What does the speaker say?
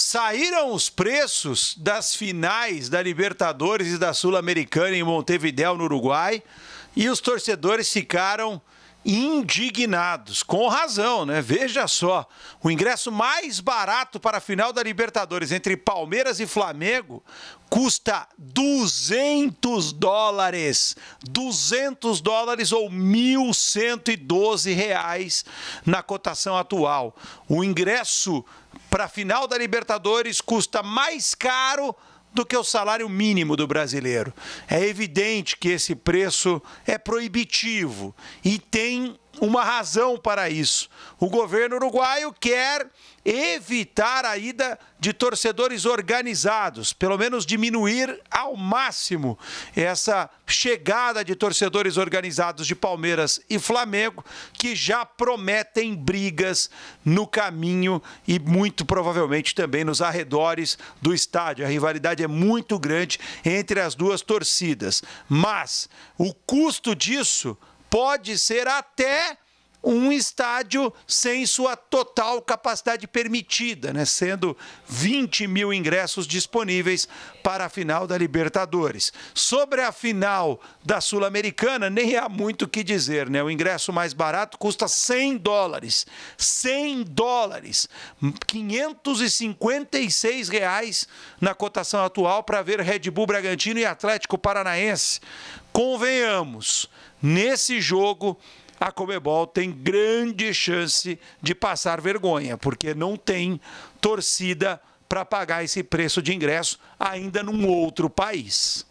Saíram os preços das finais da Libertadores e da Sul-Americana em Montevideo, no Uruguai, e os torcedores ficaram indignados, com razão, né? Veja só, o ingresso mais barato para a final da Libertadores entre Palmeiras e Flamengo custa 200 dólares, 200 dólares ou 1.112 reais na cotação atual. O ingresso para a final da Libertadores custa mais caro do que o salário mínimo do brasileiro. É evidente que esse preço é proibitivo e tem uma razão para isso. O governo uruguaio quer evitar a ida de torcedores organizados, pelo menos diminuir ao máximo essa chegada de torcedores organizados de Palmeiras e Flamengo, que já prometem brigas no caminho e muito provavelmente também nos arredores do estádio. A rivalidade é muito grande entre as duas torcidas, mas o custo disso pode ser até um estádio sem sua total capacidade permitida, né? sendo 20 mil ingressos disponíveis para a final da Libertadores. Sobre a final da Sul-Americana, nem há muito o que dizer. Né? O ingresso mais barato custa 100 dólares. 100 dólares. 556 reais na cotação atual para ver Red Bull Bragantino e Atlético Paranaense. Convenhamos, nesse jogo a Comebol tem grande chance de passar vergonha, porque não tem torcida para pagar esse preço de ingresso ainda num outro país.